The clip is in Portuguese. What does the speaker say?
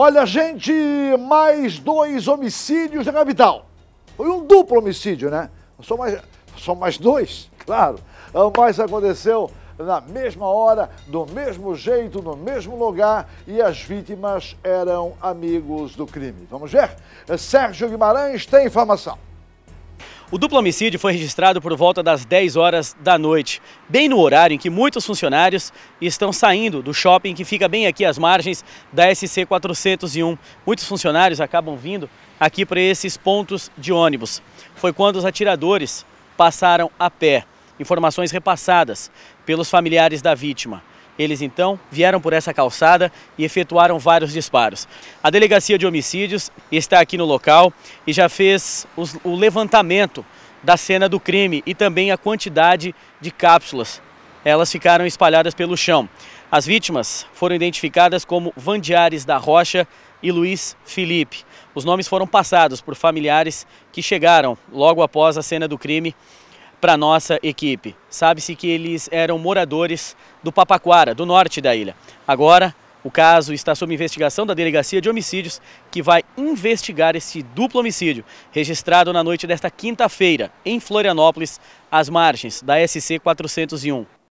Olha, gente, mais dois homicídios na capital. Foi um duplo homicídio, né? São mais, são mais dois, claro. Mas aconteceu na mesma hora, do mesmo jeito, no mesmo lugar e as vítimas eram amigos do crime. Vamos ver? Sérgio Guimarães tem informação. O duplo homicídio foi registrado por volta das 10 horas da noite, bem no horário em que muitos funcionários estão saindo do shopping que fica bem aqui às margens da SC 401. Muitos funcionários acabam vindo aqui para esses pontos de ônibus. Foi quando os atiradores passaram a pé. Informações repassadas pelos familiares da vítima. Eles então vieram por essa calçada e efetuaram vários disparos. A Delegacia de Homicídios está aqui no local e já fez os, o levantamento da cena do crime e também a quantidade de cápsulas. Elas ficaram espalhadas pelo chão. As vítimas foram identificadas como Vandiares da Rocha e Luiz Felipe. Os nomes foram passados por familiares que chegaram logo após a cena do crime para nossa equipe. Sabe-se que eles eram moradores do Papaquara, do norte da ilha. Agora, o caso está sob investigação da Delegacia de Homicídios, que vai investigar esse duplo homicídio, registrado na noite desta quinta-feira, em Florianópolis, às margens da SC 401.